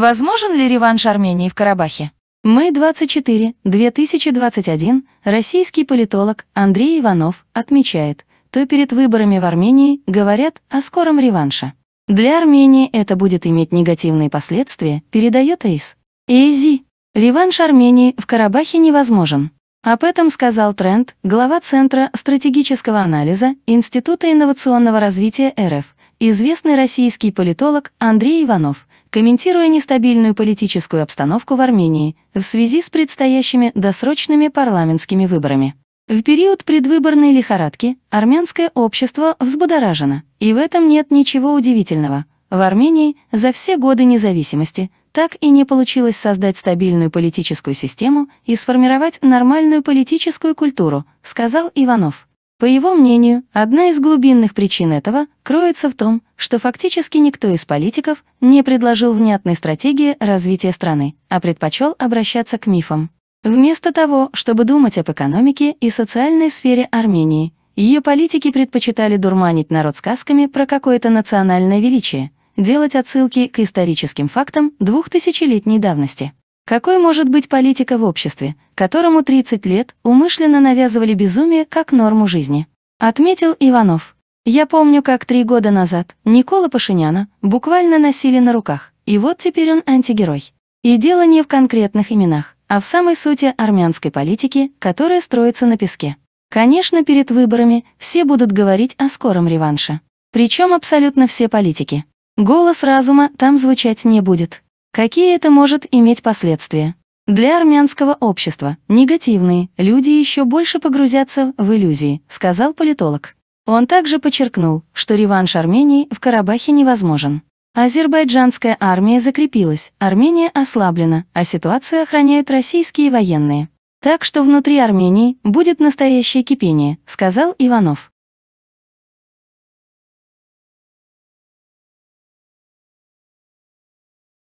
Возможен ли реванш Армении в Карабахе? Мы 24, 2021, российский политолог Андрей Иванов отмечает, то перед выборами в Армении говорят о скором реванше. Для Армении это будет иметь негативные последствия, передает АИС. Эйзи, реванш Армении в Карабахе невозможен. Об этом сказал Тренд, глава Центра стратегического анализа Института инновационного развития РФ, известный российский политолог Андрей Иванов – комментируя нестабильную политическую обстановку в Армении в связи с предстоящими досрочными парламентскими выборами. В период предвыборной лихорадки армянское общество взбудоражено, и в этом нет ничего удивительного. В Армении за все годы независимости так и не получилось создать стабильную политическую систему и сформировать нормальную политическую культуру, сказал Иванов. По его мнению, одна из глубинных причин этого кроется в том, что фактически никто из политиков не предложил внятной стратегии развития страны, а предпочел обращаться к мифам. Вместо того, чтобы думать об экономике и социальной сфере Армении, ее политики предпочитали дурманить народ сказками про какое-то национальное величие, делать отсылки к историческим фактам двухтысячелетней давности. Какой может быть политика в обществе, которому 30 лет умышленно навязывали безумие как норму жизни? Отметил Иванов. Я помню, как три года назад Никола Пашиняна буквально носили на руках, и вот теперь он антигерой. И дело не в конкретных именах, а в самой сути армянской политики, которая строится на песке. Конечно, перед выборами все будут говорить о скором реванше. Причем абсолютно все политики. Голос разума там звучать не будет. Какие это может иметь последствия? Для армянского общества негативные люди еще больше погрузятся в иллюзии, сказал политолог. Он также подчеркнул, что реванш Армении в Карабахе невозможен. Азербайджанская армия закрепилась, Армения ослаблена, а ситуацию охраняют российские военные. Так что внутри Армении будет настоящее кипение, сказал Иванов.